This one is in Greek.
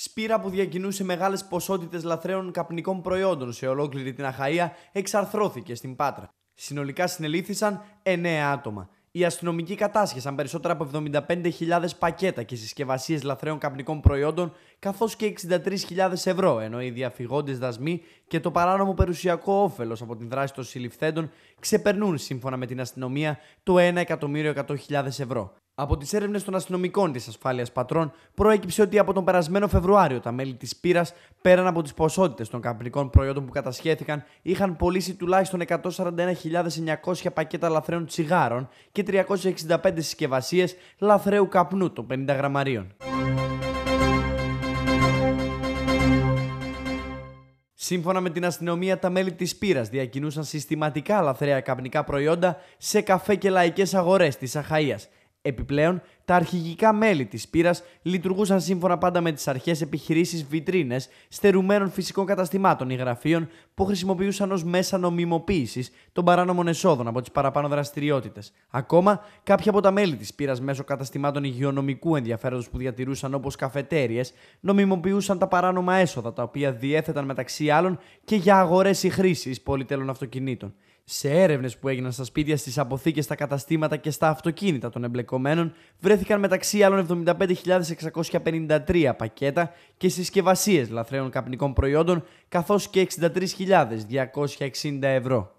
Σπήρα που διακινούσε μεγάλες ποσότητες λαθρέων καπνικών προϊόντων σε ολόκληρη την Αχαΐα εξαρθρώθηκε στην Πάτρα. Συνολικά συνελήφθησαν 9 άτομα. Οι αστυνομικοί κατάσχεσαν περισσότερα από 75.000 πακέτα και συσκευασίες λαθρέων καπνικών προϊόντων καθώς και 63.000 ευρώ ενώ οι διαφυγόντες δασμοί και το παράνομο περιουσιακό όφελος από την δράση των συλληφθέντων ξεπερνούν σύμφωνα με την αστυνομία το 1.100.000 ευρώ. Από τις έρευνες των αστυνομικών της ασφάλειας πατρών, προέκυψε ότι από τον περασμένο Φεβρουάριο τα μέλη της πύρας, πέραν από τις ποσότητες των καπνικών προϊόντων που κατασχέθηκαν, είχαν πωλήσει τουλάχιστον 141.900 πακέτα λαθρέων τσιγάρων και 365 συσκευασίες λαθρέου καπνού των 50 γραμμαρίων. Σύμφωνα με την αστυνομία, τα μέλη της πύρας διακινούσαν συστηματικά λαθρέα καπνικά προϊόντα σε καφέ και λαϊκές αγορές της Αχαΐας, Επιπλέον, τα αρχηγικά μέλη της πύρα λειτουργούσαν σύμφωνα πάντα με τις αρχές επιχειρήσεις βιτρίνες στερουμένων φυσικών καταστημάτων ή γραφείων που χρησιμοποιούσαν ως μέσα νομιμοποίησης των παράνομων εσόδων από τις παραπάνω δραστηριότητες. Ακόμα, κάποια από τα μέλη της πύρα μέσω καταστημάτων υγειονομικού ενδιαφέροντος που διατηρούσαν όπως καφετέρειε, νομιμοποιούσαν τα παράνομα έσοδα τα οποία διέθεταν μεταξύ άλλων και για αγορές ή χρήσεις πολυτέλων αυτοκινήτων. Σε έρευνες που έγιναν στα σπίτια, στις αποθήκες, στα καταστήματα και στα αυτοκίνητα των εμπλεκομένων, βρέθηκαν μεταξύ άλλων 75.653 πακέτα και συσκευασίες λαθρέων καπνικών προϊόντων, καθώς και 63.260 ευρώ.